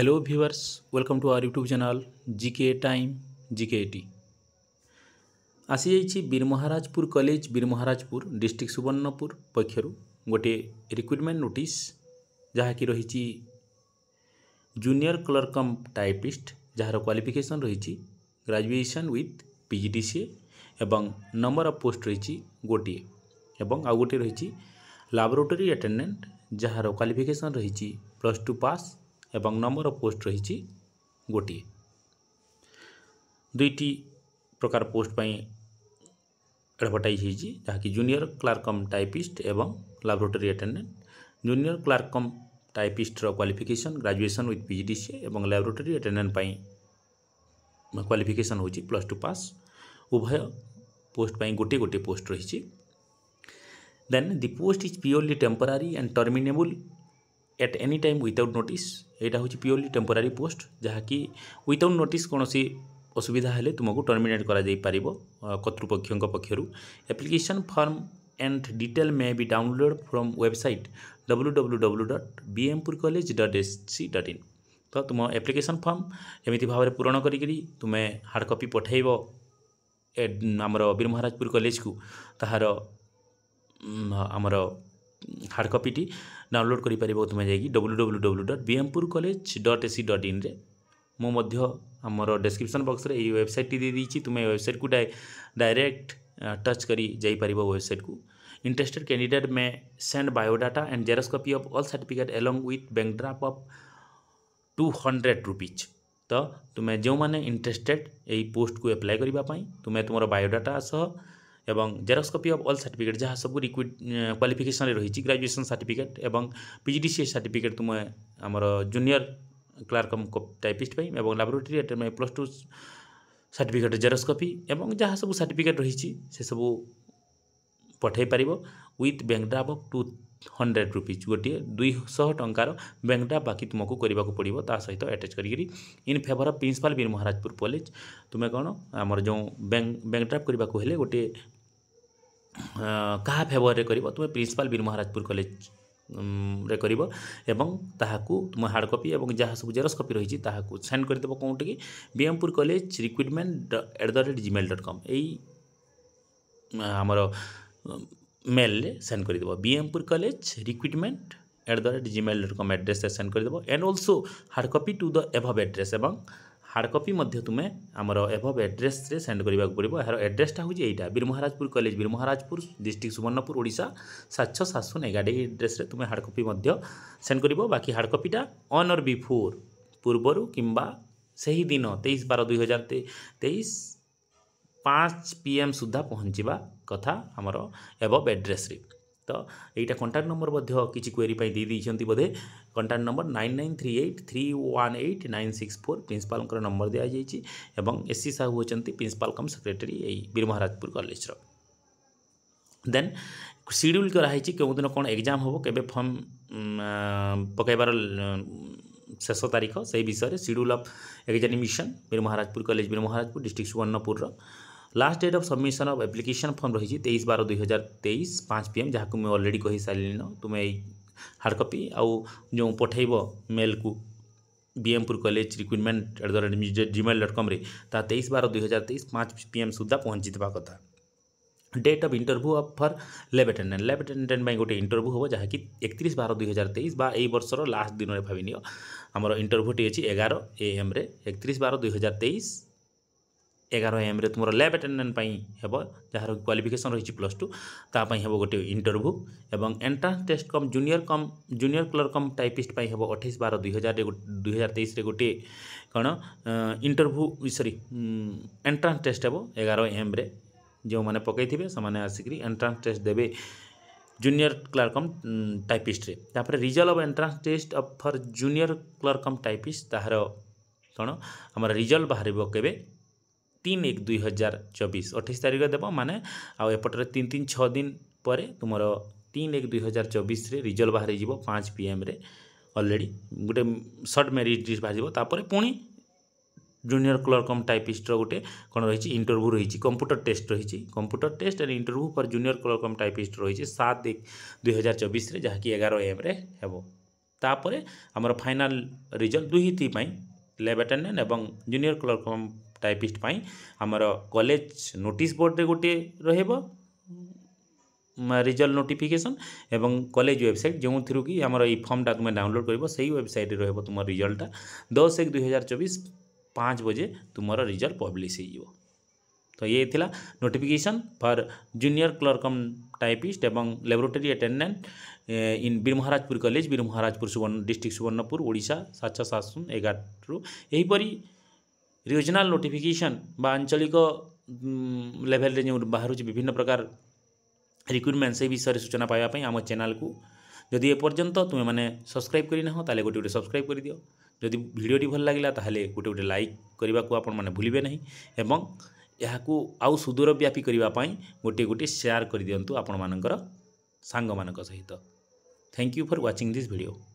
hello viewers welcome to our YouTube channel GK time GK टी आसी जाइए Birmaharajpur college Birmaharajpur district Subarnapur पक्षर गोटे रिक्रुटमेंट नोटिस जहाँकि रही जूनियर क्लर्कम कम टाइपिस्ट जार क्वाफिकेसन रही ग्राजुएसन ओथ डी सी एवं नंबर अफ पोस्ट रही गोटे एवं आउ गोटे रही लाबोरेटरी आटेडेट जार क्वालिफिकेसन रही प्लस टू पास এবং নম্বর অফ পোস্ট রয়েছে গোটি দুইটি প্রকার পোস্ট পাই আডভর্টাইজ হয়েছি যাকি জুনিয়র ক্লার্ক কম টাইপিস্ট এবং laboratory attendant junior clerk cum টাইপিস্টর কোয়ালিফিকেশন গ্রাজুয়েসন উইথ পিজিডিসি এবং ল্যাবরেটরি অ্যাটেন্ডেন্ট পাই কোয়ালিফিকেশন হচ্ছে ପ୍ଲସ୍ টু পাস উভয় পোস্ট পাই গোটি গোটি পোস্ট রয়েছে then the post is purely temporary and terminable at any time without notice ଏଇଟା ହେଉଛି ପିଓରଲି ଟେମ୍ପୋରାରୀ ପୋଷ୍ଟ ଯାହାକି ୱିଦାଉଟ୍ ନୋଟିସ୍ କୌଣସି ଅସୁବିଧା ହେଲେ ତୁମକୁ ଟର୍ମିନେଟ୍ କରାଯାଇପାରିବ କର୍ତ୍ତୃପକ୍ଷଙ୍କ ପକ୍ଷରୁ application form and detail May B download from website W W W dot BMpur college dot S C dot in ତ ତୁମ ଆପ୍ଲିକେସନ୍ ଫର୍ମ ଏମିତି ଭାବରେ ପୂରଣ କରିକିରି ତୁମେ ହାର୍ଡ଼ କପି ପଠାଇବ ଆମର ବୀର ମହାରାଜପୁର କଲେଜକୁ ତାହାର ଆମର हार्डकपिटी डाउनलोड करें डब्ल्यू डब्ल्यू डब्ल्यू डट एमपुर college dot AC dot in मुझर डेस्क्रिपन बक्स में यही वेबसाइट टी देखिए तुम्हें वेबसाइट को डायरेक्ट टच कर जापर वेबसाइट को interested candidate may send biodata and xerox copy of all certificate along with bank draft of two hundred rupees तो तुम्हें जो मैंने इंटरेस्टेड यही पोस्ट को एप्लाय करने तुम्हें तुम बायोडाटा सह এবং xerox copy of all certificate যাহা সব কোয়ালিফিকেসনরে রয়েছে গ্রাজুয়েসন সার্টিফিকেট এবং পিজিডিসিএ সার্টিফিকেট তুমি আমার জুনিয়র ক্লার্ক টাইপিস্ট পাই এবং ল্যাবরেটোরি আইটেম plus two certificate xerox copy এবং যাহা সব সার্টিফিকেট রয়েছে সেসবু পঠাই পারিব with bank draft of two hundred rupees ଗୋଟିଏ ଦୁଇଶହ ଟଙ୍କାର ବ୍ୟାଙ୍କଟା ବାକି ତୁମକୁ କରିବାକୁ ପଡ଼ିବ ତା ସହିତ ଆଟାଚ୍ କରିକିରି in favour of principal Bir Maharajpur college ତୁମେ କ'ଣ ଆମର ଯେଉଁ ବ୍ୟାଙ୍କ ବ୍ୟାଙ୍କ ଡ୍ରାଫ୍ଟ କରିବାକୁ ହେଲେ ଗୋଟିଏ କାହା ଫେଭରରେ କରିବ ତୁମେ ପ୍ରିନ୍ସିପାଲ୍ ବୀର ମହାରାଜପୁର କଲେଜ ରେ କରିବ ଏବଂ ତାହାକୁ ତୁମ ହାର୍ଡ଼ କପି ଏବଂ ଯାହା ସବୁ ଜେରକ୍ସ କପି ରହିଛି ତାହାକୁ ସେଣ୍ଡ କରିଦେବ କେଉଁଠିକି BMpur college recruitment at the rate Gmail dot com ଏଇ ଆମର ମେଲ୍ରେ ସେଣ୍ଡ କରିଦେବ BMpur college recruitment at the rate Gmail dot com ଆଡ଼୍ରେସ୍ରେ ସେଣ୍ଡ କରିଦେବ and also hard copy to the above address ଏବଂ ହାର୍ଡ଼ କପି ମଧ୍ୟ ତୁମେ ଆମର ଏଭବ ଆଡ୍ରେସ୍ରେ ସେଣ୍ଡ କରିବାକୁ ପଡ଼ିବ ଏହାର ଆଡ୍ରେସ୍ଟା ହେଉଛି ଏଇଟା ବୀରମହାରାଜପୁର କଲେଜ ବୀରମହାରାଜପୁର ଡିଷ୍ଟ୍ରିକ୍ଟ ସୁବର୍ଣ୍ଣପୁର ଓଡ଼ିଶା ସାତ ଛଅ ସାତ ଶୂନ ଏଗାର ଏହି ଆଡ୍ରେସ୍ରେ ତୁମେ ହାର୍ଡ଼ କପି ମଧ୍ୟ ସେଣ୍ଡ କରିବ ବାକି ହାର୍ଡ଼ କପିଟା ଅନ୍ ଅର୍ ବିଫୋର୍ ପୂର୍ବରୁ କିମ୍ବା ସେହି ଦିନ ତେଇଶ ବାର ଦୁଇ ହଜାର ତେଇଶ ପାଞ୍ଚ ପି ଏମ୍ ସୁଦ୍ଧା ପହଞ୍ଚିବା କଥା ଆମର ଏଭବ ଆଡ୍ରେସ୍ରେ ତ ଏଇଟା କଣ୍ଟାକ୍ଟ ନମ୍ବର ମଧ୍ୟ କିଛି କ୍ୱେରି ପାଇଁ ଦେଇଦେଇଛନ୍ତି ବୋଧେ contact number nine nine three eight three one eight nine six four ପ୍ରିନ୍ସିପାଲଙ୍କର ନମ୍ବର ଦିଆଯାଇଛି ଏବଂ ଏସ୍ ସି ସାହୁ ହେଉଛନ୍ତି ପ୍ରିନ୍ସିପାଲ କମ୍ ସେକ୍ରେଟାରୀ ଏଇ ବୀର ମହାରାଜପୁର କଲେଜର ଦେନ୍ ସିଡ୍ୟୁଲ୍ କରାହେଇଛି କେଉଁଦିନ କ'ଣ ଏକ୍ଜାମ୍ ହେବ କେବେ ଫର୍ମ ପକାଇବାର ଶେଷ ତାରିଖ ସେହି ବିଷୟରେ schedule of examination Bir Maharajpur college Bir Maharajpur district ସୁବର୍ଣ୍ଣପୁରର last date of submission of application form ରହିଛି ତେଇଶ ବାର ଦୁଇ ହଜାର ତେଇଶ ପାଞ୍ଚ ପି ଏମ୍ ଯାହାକୁ ମୁଁ ଅଲରେଡ଼ି କହିସାରିଲିନ ତୁମେ ଏଇ ହାର୍ଡ଼ କପି ଆଉ ଯେଉଁ ପଠାଇବ ମେଲ୍କୁ BMpur college recruitment at the rate Gmail dot କମ୍ରେ ତାହା ତେଇଶ ବାର ଦୁଇ ହଜାର ତେଇଶ ପାଞ୍ଚ ପି ଏମ୍ ସୁଦ୍ଧା ପହଞ୍ଚିଥିବା କଥା date of interview of for lab attendant lab attendant गोटे इंटरभ्यू हम जहाँकि एक बार दुई हजार तेईस बर्षर लास्ट दिन में भावनी आमर इंटरभ्यूटी अच्छी एगार ए एम रे एक बार दुई हजार तेईस ଏଗାର ଏମ୍ରେ ତୁମର ଲ୍ୟାବ୍ ଆଟେଣ୍ଡାଣ୍ଟ ପାଇଁ ହେବ ଯାହାର କ୍ୱାଲିଫିକେସନ୍ ରହିଛି ପ୍ଲସ୍ ଟୁ ତା ପାଇଁ ହେବ ଗୋଟିଏ ଇଣ୍ଟରଭ୍ୟୁ ଏବଂ entrance test cum junior cum junior clerk cum typist ପାଇଁ ହେବ ଅଠେଇଶ ବାର ଦୁଇ ହଜାରରେ ଦୁଇ ହଜାର ତେଇଶରେ ଗୋଟିଏ କ'ଣ ଇଣ୍ଟରଭ୍ୟୁ ସରି ଏଣ୍ଟ୍ରାନ୍ସ ଟେଷ୍ଟ ହେବ ଏଗାର ଏମ୍ରେ ଯେଉଁମାନେ ପକାଇଥିବେ ସେମାନେ ଆସିକରି ଏଣ୍ଟ୍ରାନ୍ସ ଟେଷ୍ଟ ଦେବେ ଜୁନିୟର କ୍ଲର୍କ କମ୍ ଟାଇପିଷ୍ଟରେ ତାପରେ result of entrance test of for junior clerk cum typist ତାହାର କ'ଣ ଆମର ରିଜଲ୍ଟ ବାହାରିବ କେବେ তিন এক দুই ହଜାର ଚବିଶ ଅଠେଇଶ ତାରିଖ ଦେବ ମାନେ ଆଉ ଏପଟରେ ତିନି ତିନି ଛଅ ଦିନ ପରେ ତୁମର ତିନି ଏକ ଦୁଇ ହଜାର ଚବିଶରେ ରିଜଲ୍ଟ ବାହାରିଯିବ ପାଞ୍ଚ ପି ଏମ୍ରେ ଅଲରେଡ଼ି ଗୋଟେ ସର୍ଟ ମେରିଟ୍ ଲିଷ୍ଟ ବାହାରିଯିବ ତାପରେ ପୁଣି ଜୁନିୟର କ୍ଲର୍କ କମ୍ ଟାଇପିଷ୍ଟର ଗୋଟେ କ'ଣ ରହିଛି ଇଣ୍ଟରଭ୍ୟୁ ରହିଛି କମ୍ପ୍ୟୁଟର ଟେଷ୍ଟ ରହିଛି computer test and interview for junior clerk cum typist ରହିଛି ସାତ ଏକ ଦୁଇ ହଜାର ଚବିଶରେ ଯାହାକି ଏଗାର ଏମ୍ରେ ହେବ ତାପରେ ଆମର ଫାଇନାଲ୍ ରିଜଲ୍ଟ ଦୁଇଟି ପାଇଁ ଲ୍ୟାବ୍ ଆଟେଣ୍ଡାଣ୍ଟ ଏବଂ ଜୁନିୟର କ୍ଲର୍କ କମ୍ टाइपिस्ट आमर कलेज नोट बोर्ड में गोटे रहेबो रिजल्ट नोटिफिकेशन एवं कॉलेज वेबसाइट जो थ्रु कि आम फर्मटा तुम्हें डाउनलोड कर सही वेबसाइट रोह तुम रिजल्टा दस एक दुई बजे तुम रिजल्ट पब्लीश हो तो ये थिला notification for junior clerk cum typist एवं laboratory attendant in Birmaharajpur college Birmaharajpur Subarna district Subarnapur Voda सात छः सात शून एगार यहीपरी ରିଜନାଲ ନୋଟିଫିକେସନ୍ ବା ଆଞ୍ଚଳିକ ଲେଭେଲରେ ଯେଉଁ ବାହାରୁଛି ବିଭିନ୍ନ ପ୍ରକାର ରିକ୍ରୁଟମେଣ୍ଟ ସେଇ ବିଷୟରେ ସୂଚନା ପାଇବା ପାଇଁ ଆମ ଚ୍ୟାନେଲକୁ ଯଦି ଏପର୍ଯ୍ୟନ୍ତ ତୁମେମାନେ ସବସ୍କ୍ରାଇବ୍ କରିନାହ ତାହେଲେ ଗୋଟେ ଗୋଟେ ସବସ୍କ୍ରାଇବ୍ କରିଦିଅ ଯଦି ଭିଡ଼ିଓଟି ଭଲ ଲାଗିଲା ତାହେଲେ ଗୋଟେ ଗୋଟେ ଲାଇକ୍ କରିବାକୁ ଆପଣମାନେ ଭୁଲିବେ ନାହିଁ ଏବଂ ଏହାକୁ ଆଉ ସୁଦୂର ବ୍ୟାପୀ କରିବା ପାଇଁ ଗୋଟିଏ ଗୋଟିଏ ସେୟାର କରିଦିଅନ୍ତୁ ଆପଣମାନଙ୍କର ସାଙ୍ଗମାନଙ୍କ ସହିତ thank you for watching this video